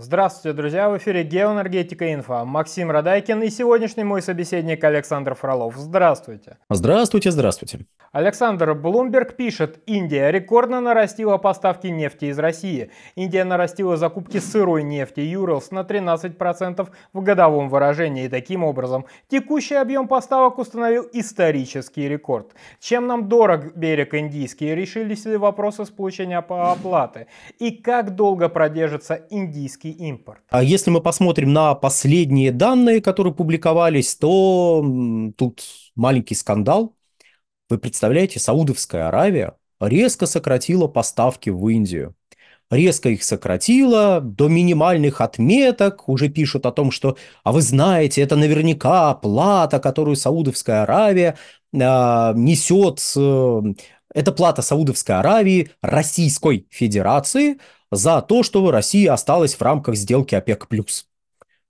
Здравствуйте, друзья! В эфире «Геоэнергетика Инфа». Максим Радайкин и сегодняшний мой собеседник Александр Фролов. Здравствуйте! Здравствуйте, здравствуйте! Александр Блумберг пишет, Индия рекордно нарастила поставки нефти из России. Индия нарастила закупки сырой нефти Юрлс на 13% в годовом выражении. И таким образом, текущий объем поставок установил исторический рекорд. Чем нам дорог берег индийский? Решились ли вопросы с получения оплаты? И как долго продержится индийский российский импорт. А если мы посмотрим на последние данные, которые публиковались, то тут маленький скандал. Вы представляете, Саудовская Аравия резко сократила поставки в Индию резко их сократила до минимальных отметок, уже пишут о том, что, а вы знаете, это наверняка плата, которую Саудовская Аравия а, несет это плата Саудовской Аравии, Российской Федерации за то, что Россия осталась в рамках сделки ОПЕК+.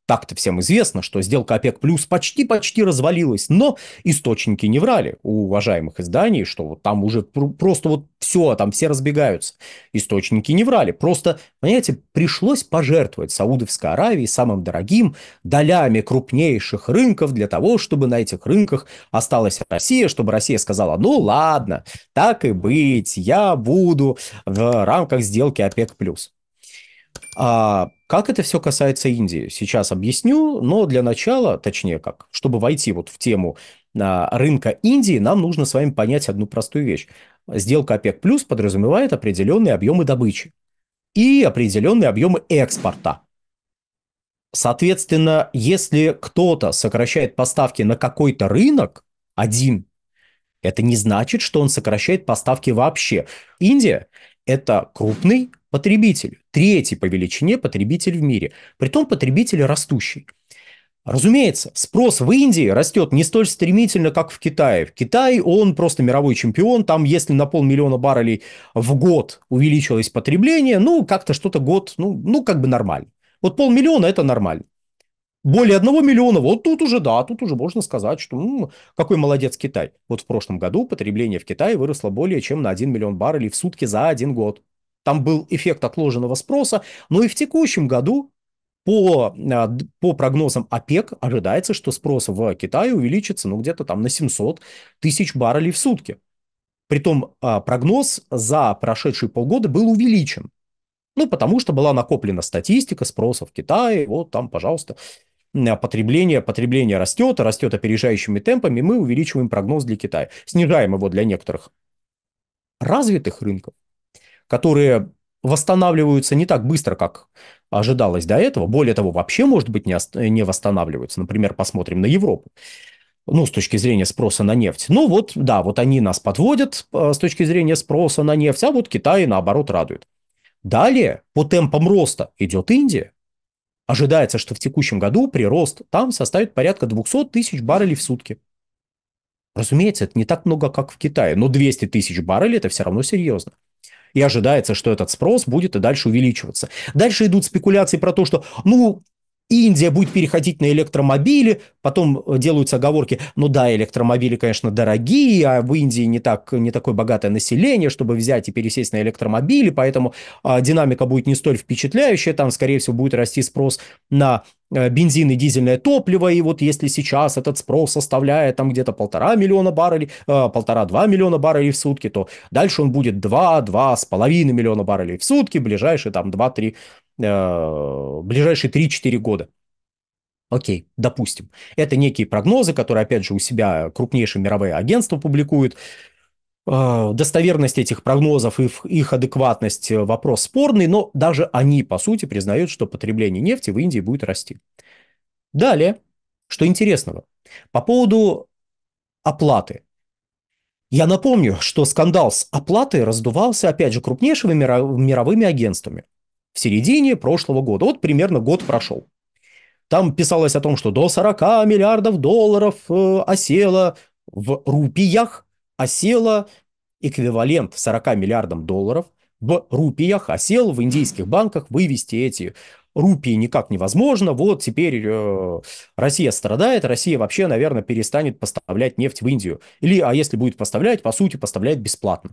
Так-то всем известно, что сделка ОПЕК плюс почти-почти развалилась, но источники не врали у уважаемых изданий, что вот там уже просто вот все, там все разбегаются. Источники не врали, просто, понимаете, пришлось пожертвовать Саудовской Аравии самым дорогим долями крупнейших рынков для того, чтобы на этих рынках осталась Россия, чтобы Россия сказала, ну ладно, так и быть, я буду в рамках сделки ОПЕК+. плюс. А, как это все касается Индии? Сейчас объясню, но для начала, точнее как, чтобы войти вот в тему а, рынка Индии, нам нужно с вами понять одну простую вещь. Сделка ОПЕК+, плюс подразумевает определенные объемы добычи и определенные объемы экспорта. Соответственно, если кто-то сокращает поставки на какой-то рынок один, это не значит, что он сокращает поставки вообще. Индия это крупный потребитель, третий по величине потребитель в мире, при притом потребитель растущий. Разумеется, спрос в Индии растет не столь стремительно, как в Китае. В Китае он просто мировой чемпион. Там, если на полмиллиона баррелей в год увеличилось потребление, ну, как-то что-то год, ну, ну, как бы нормально. Вот полмиллиона – это нормально более 1 миллиона, вот тут уже да, тут уже можно сказать, что ну, какой молодец Китай. Вот в прошлом году потребление в Китае выросло более чем на 1 миллион баррелей в сутки за один год. Там был эффект отложенного спроса, но и в текущем году по, а, по прогнозам ОПЕК ожидается, что спрос в Китае увеличится ну, где-то там на 700 тысяч баррелей в сутки. Притом а, прогноз за прошедшие полгода был увеличен. Ну, потому что была накоплена статистика спроса в Китае, вот там, пожалуйста, Э, потребление, потребление растет, растет опережающими темпами, мы увеличиваем прогноз для Китая, снижаем его для некоторых развитых рынков, которые восстанавливаются не так быстро, как ожидалось до этого. Более того, вообще, может быть, не, не восстанавливаются. Например, посмотрим на Европу. Ну, с точки зрения спроса на нефть. Ну, вот, да, вот они нас подводят э, с точки зрения спроса на нефть, а вот Китай, наоборот, радует. Далее по темпам роста идет Индия. Ожидается, что в текущем году прирост там составит порядка 200 тысяч баррелей в сутки. Разумеется, это не так много, как в Китае, но 200 тысяч баррелей – это все равно серьезно. И ожидается, что этот спрос будет и дальше увеличиваться. Дальше идут спекуляции про то, что, ну, Индия будет переходить на электромобили, потом э, делаются оговорки, ну да, электромобили, конечно, дорогие, а в Индии не, так, не такое богатое население, чтобы взять и пересесть на электромобили, поэтому а, динамика будет не столь впечатляющая, там, скорее всего, будет расти спрос на э, бензин и дизельное топливо, и вот если сейчас этот спрос составляет там где-то полтора миллиона баррелей, э, полтора-два миллиона баррелей в сутки, то дальше он будет два-два с половиной миллиона баррелей в сутки, ближайшие там два-три э, ближайшие 3-4 года. Окей, допустим. Это некие прогнозы, которые, опять же, у себя крупнейшие мировые агентства публикуют. Э, достоверность этих прогнозов и их адекватность э, – вопрос спорный, но даже они, по сути, признают, что потребление нефти в Индии будет расти. Далее, что интересного, по поводу оплаты. Я напомню, что скандал с оплатой раздувался, опять же, крупнейшими мировыми агентствами – в середине прошлого года. Вот примерно год прошел. Там писалось о том, что до 40 миллиардов долларов э, осело в рупиях, осело эквивалент 40 миллиардам долларов в рупиях, осел в индийских банках, вывести эти рупии никак невозможно. Вот теперь э, Россия страдает, Россия вообще, наверное, перестанет поставлять нефть в Индию. Или, а если будет поставлять, по сути, поставляет бесплатно.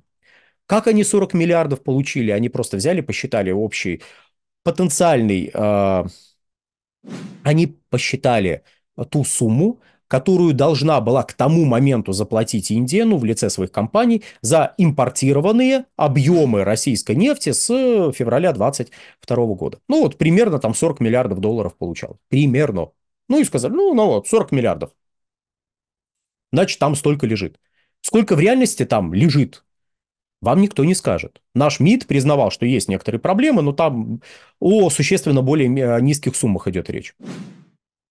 Как они 40 миллиардов получили? Они просто взяли, посчитали общий потенциальный... Э, они посчитали ту сумму, которую должна была к тому моменту заплатить Индену в лице своих компаний за импортированные объемы российской нефти с февраля 2022 года. Ну вот примерно там 40 миллиардов долларов получал. Примерно. Ну и сказали, ну, ну вот, 40 миллиардов. Значит, там столько лежит. Сколько в реальности там лежит вам никто не скажет. Наш МИД признавал, что есть некоторые проблемы, но там о существенно более низких суммах идет речь.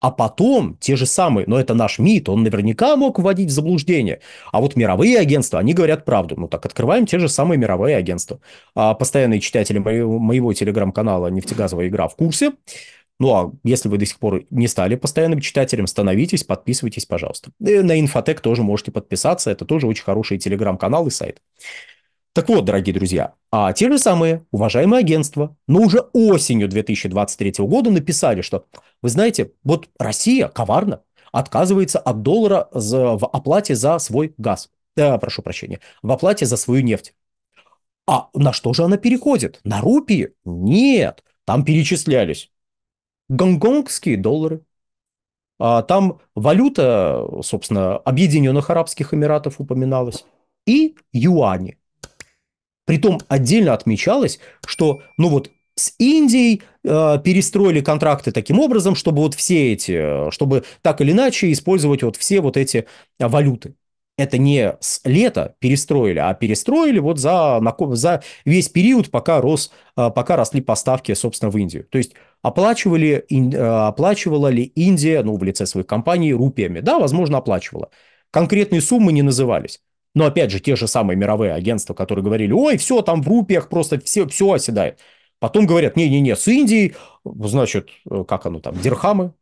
А потом те же самые, но это наш МИД, он наверняка мог вводить в заблуждение. А вот мировые агентства, они говорят правду. Ну так открываем те же самые мировые агентства. А постоянные читатели моего, моего телеграм-канала «Нефтегазовая игра» в курсе. Ну а если вы до сих пор не стали постоянным читателем, становитесь, подписывайтесь, пожалуйста. И э, на Инфотек тоже можете подписаться, это тоже очень хороший телеграм-канал и сайт. Так вот, дорогие друзья, а те же самые уважаемые агентства, но уже осенью 2023 года написали, что, вы знаете, вот Россия коварно отказывается от доллара за, в оплате за свой газ. Э, прошу прощения, в оплате за свою нефть. А на что же она переходит? На рупии? Нет, там перечислялись гонконгские доллары, а там валюта, собственно, Объединенных Арабских Эмиратов упоминалась, и юани – Притом отдельно отмечалось, что, ну вот, с Индией э, перестроили контракты таким образом, чтобы вот все эти, э, чтобы так или иначе использовать вот все вот эти э, валюты это не с лета перестроили, а перестроили вот за, за весь период, пока, рос, э, пока росли поставки, собственно, в Индию. То есть оплачивали, оплачивала ли Индия, ну, в лице своих компаний, рупиями? Да, возможно, оплачивала. Конкретные суммы не назывались. Но опять же, те же самые мировые агентства, которые говорили, ой, все, там в рупиях просто все, все оседает. Потом говорят, не-не-не, с Индией, значит, э, как оно там, дирхамы.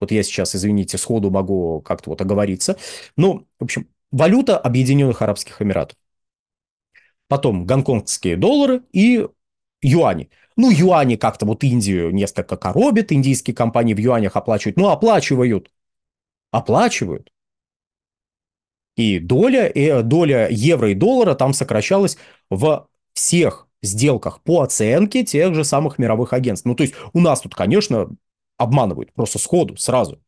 Вот я сейчас, извините, сходу могу как-то вот оговориться. Ну, в общем, валюта Объединенных Арабских Эмиратов. Потом гонконгские доллары и юани. Ну, юани как-то вот Индию несколько коробит, индийские компании в юанях оплачивают. Ну, оплачивают. Оплачивают. И доля, и э, доля евро и доллара там сокращалась во всех сделках по оценке тех же самых мировых агентств. Ну, то есть у нас тут, конечно, обманывают просто сходу, сразу.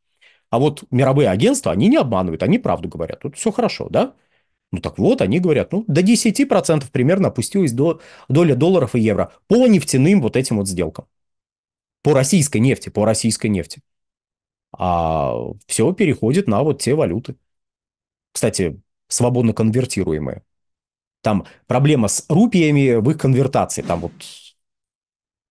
А вот мировые агентства, они не обманывают, они правду говорят. Тут все хорошо, да? Ну так вот, они говорят, ну до 10% примерно опустилась до, доля долларов и евро по нефтяным вот этим вот сделкам. По российской нефти, по российской нефти. А все переходит на вот те валюты кстати, свободно конвертируемые. Там проблема с рупиями в их конвертации. Там вот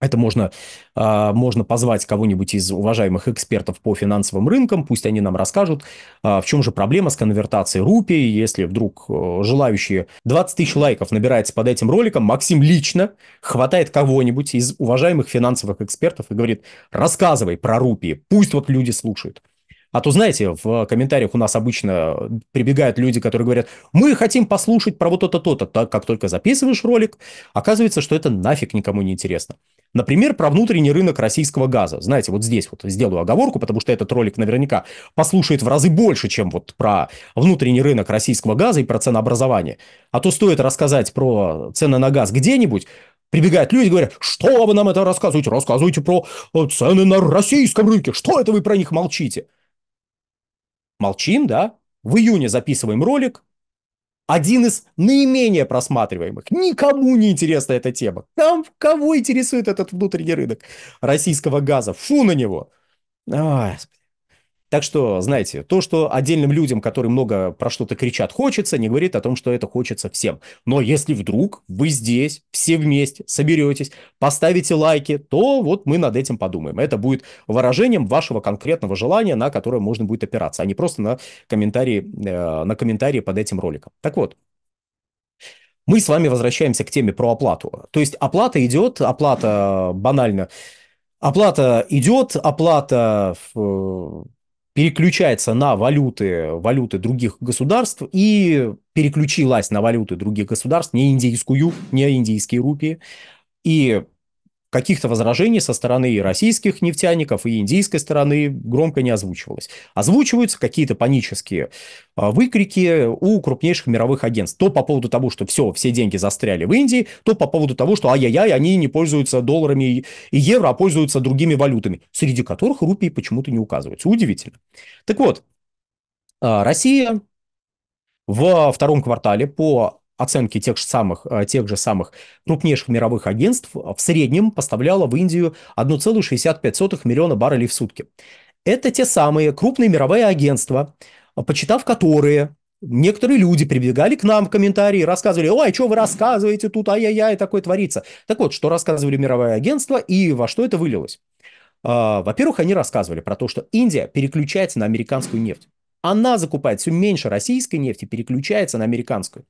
это можно, а, можно позвать кого-нибудь из уважаемых экспертов по финансовым рынкам, пусть они нам расскажут, а, в чем же проблема с конвертацией рупий, если вдруг э, желающие 20 тысяч лайков набирается под этим роликом, Максим лично хватает кого-нибудь из уважаемых финансовых экспертов и говорит, рассказывай про рупии, пусть вот люди слушают. А то, знаете, в комментариях у нас обычно прибегают люди, которые говорят, мы хотим послушать про вот то-то, то-то. Так, как только записываешь ролик, оказывается, что это нафиг никому не интересно. Например, про внутренний рынок российского газа. Знаете, вот здесь вот сделаю оговорку, потому что этот ролик наверняка послушает в разы больше, чем вот про внутренний рынок российского газа и про ценообразование. А то стоит рассказать про цены на газ где-нибудь, Прибегают люди и говорят, что вы нам это рассказываете? Рассказывайте про э, цены на российском рынке. Что это вы про них молчите? молчим, да, в июне записываем ролик, один из наименее просматриваемых. Никому не интересна эта тема. Там кого интересует этот внутренний рынок российского газа? Фу на него. Ой, так что, знаете, то, что отдельным людям, которые много про что-то кричат, хочется, не говорит о том, что это хочется всем. Но если вдруг вы здесь все вместе соберетесь, поставите лайки, то вот мы над этим подумаем. Это будет выражением вашего конкретного желания, на которое можно будет опираться, а не просто на комментарии, э, на комментарии под этим роликом. Так вот, мы с вами возвращаемся к теме про оплату. То есть оплата идет, оплата банально, оплата идет, оплата переключается на валюты, валюты других государств и переключилась на валюты других государств, не индийскую, не индийские рупии. И каких-то возражений со стороны и российских нефтяников, и индийской стороны громко не озвучивалось. Озвучиваются какие-то панические а, выкрики у крупнейших мировых агентств. То по поводу того, что все, все деньги застряли в Индии, то по поводу того, что ай-яй-яй, они не пользуются долларами и евро, а пользуются другими валютами, среди которых рупии почему-то не указываются. Удивительно. Так вот, а, Россия во втором квартале по оценки тех же самых, э, тех же самых крупнейших мировых агентств э, в среднем поставляла в Индию 1,65 миллиона баррелей в сутки. Это те самые крупные мировые агентства, э, почитав которые, некоторые люди прибегали к нам в комментарии, рассказывали, ой, что вы рассказываете тут, ай-яй-яй, такое творится. Так вот, что рассказывали мировые агентства и во что это вылилось? А, во-первых, они рассказывали про то, что Индия переключается на американскую нефть. Она закупает все меньше российской нефти, переключается на американскую.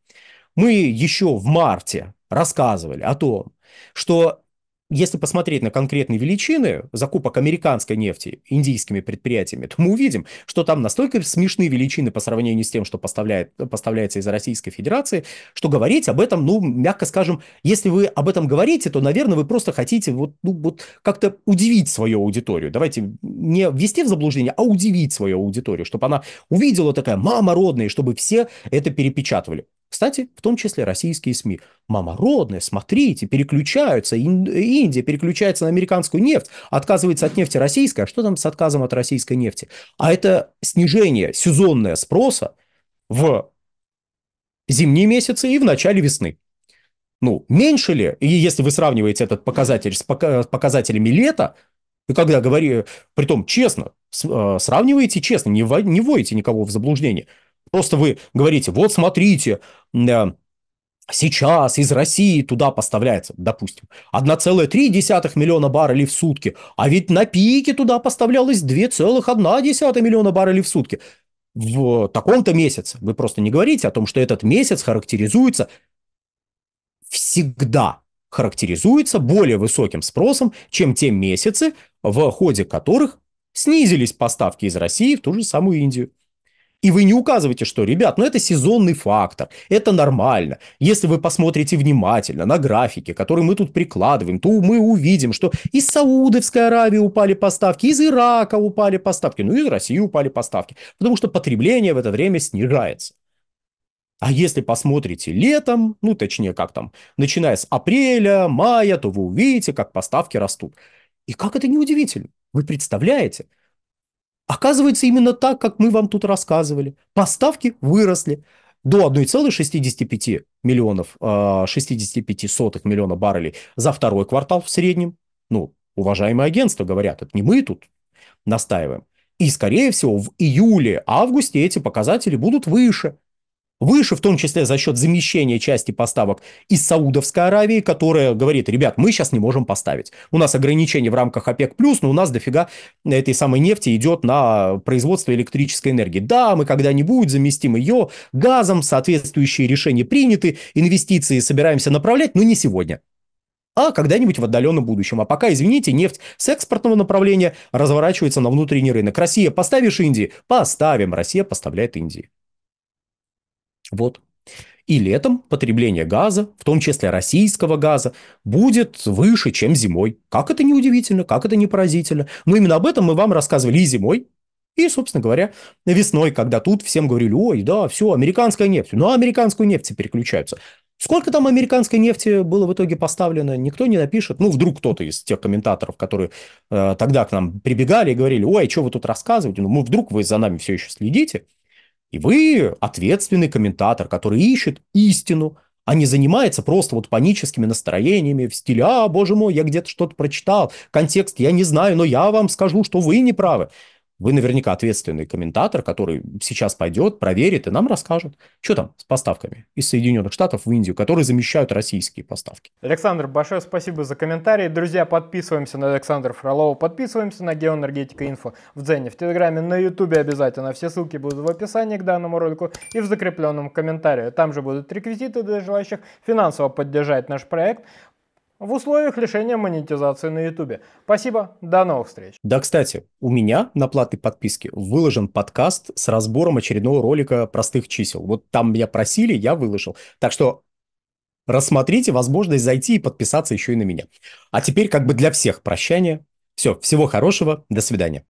Мы еще в марте рассказывали о том, что если посмотреть на конкретные величины закупок американской нефти индийскими предприятиями, то мы увидим, что там настолько смешные величины по сравнению с тем, что поставляет, поставляется из Российской Федерации, что говорить об этом, ну, мягко скажем, если вы об этом говорите, то, наверное, вы просто хотите вот, ну, вот как-то удивить свою аудиторию. Давайте не ввести в заблуждение, а удивить свою аудиторию, чтобы она увидела такая мама родная, чтобы все это перепечатывали. Кстати, в том числе российские СМИ. Мама родная, смотрите, переключаются. Индия переключается на американскую нефть, отказывается от нефти российской. А что там с отказом от российской нефти? А это снижение сезонного спроса в зимние месяцы и в начале весны. Ну, меньше ли, и если вы сравниваете этот показатель с показателями лета, и когда говорю, том честно, э, сравниваете честно, не, не вводите никого в заблуждение – Просто вы говорите, вот смотрите, э, сейчас из России туда поставляется, допустим, 1,3 миллиона баррелей в сутки, а ведь на пике туда поставлялось 2,1 миллиона баррелей в сутки. В таком-то месяце. Вы просто не говорите о том, что этот месяц характеризуется всегда характеризуется более высоким спросом, чем те месяцы, в ходе которых снизились поставки из России в ту же самую Индию. И вы не указываете, что, ребят, ну это сезонный фактор, это нормально. Если вы посмотрите внимательно на графики, которые мы тут прикладываем, то мы увидим, что из Саудовской Аравии упали поставки, из Ирака упали поставки, ну и из России упали поставки, потому что потребление в это время снижается. А если посмотрите летом, ну точнее как там, начиная с апреля, мая, то вы увидите, как поставки растут. И как это неудивительно. Вы представляете, Оказывается, именно так, как мы вам тут рассказывали. Поставки выросли до 1,65 миллионов, 65 а, сотых миллиона баррелей за второй квартал в среднем. Ну, уважаемые агентства говорят, это не мы тут настаиваем. И, скорее всего, в июле-августе эти показатели будут выше выше, в том числе за счет замещения части поставок из Саудовской Аравии, которая говорит, ребят, мы сейчас не можем поставить. У нас ограничения в рамках ОПЕК+, но у нас дофига этой самой нефти идет на производство электрической энергии. Да, мы когда-нибудь заместим ее газом, соответствующие решения приняты, инвестиции собираемся направлять, но не сегодня а когда-нибудь в отдаленном будущем. А пока, извините, нефть с экспортного направления разворачивается на внутренний рынок. Россия, поставишь Индии? Поставим. Россия поставляет Индии. Вот. И летом потребление газа, в том числе российского газа, будет выше, чем зимой. Как это не удивительно, как это не поразительно. Но именно об этом мы вам рассказывали и зимой, и, собственно говоря, весной, когда тут всем говорили, ой, да, все, американская нефть. На ну, американскую нефть переключаются. Сколько там американской нефти было в итоге поставлено, никто не напишет. Ну, вдруг кто-то из тех комментаторов, которые э, тогда к нам прибегали и говорили, ой, а что вы тут рассказываете, ну, вдруг вы за нами все еще следите – и вы ответственный комментатор, который ищет истину, а не занимается просто вот паническими настроениями в стиле «А, боже мой, я где-то что-то прочитал, контекст я не знаю, но я вам скажу, что вы не правы». Вы наверняка ответственный комментатор, который сейчас пойдет, проверит и нам расскажет, что там с поставками из Соединенных Штатов в Индию, которые замещают российские поставки. Александр, большое спасибо за комментарии. Друзья, подписываемся на Александра Фролова, подписываемся на Геоэнергетика Инфо в Дзене, в Телеграме, на Ютубе обязательно. Все ссылки будут в описании к данному ролику и в закрепленном комментарии. Там же будут реквизиты для желающих финансово поддержать наш проект в условиях лишения монетизации на YouTube. Спасибо, до новых встреч. Да, кстати, у меня на платной подписке выложен подкаст с разбором очередного ролика простых чисел. Вот там меня просили, я выложил. Так что рассмотрите возможность зайти и подписаться еще и на меня. А теперь как бы для всех прощание. Все, всего хорошего, до свидания.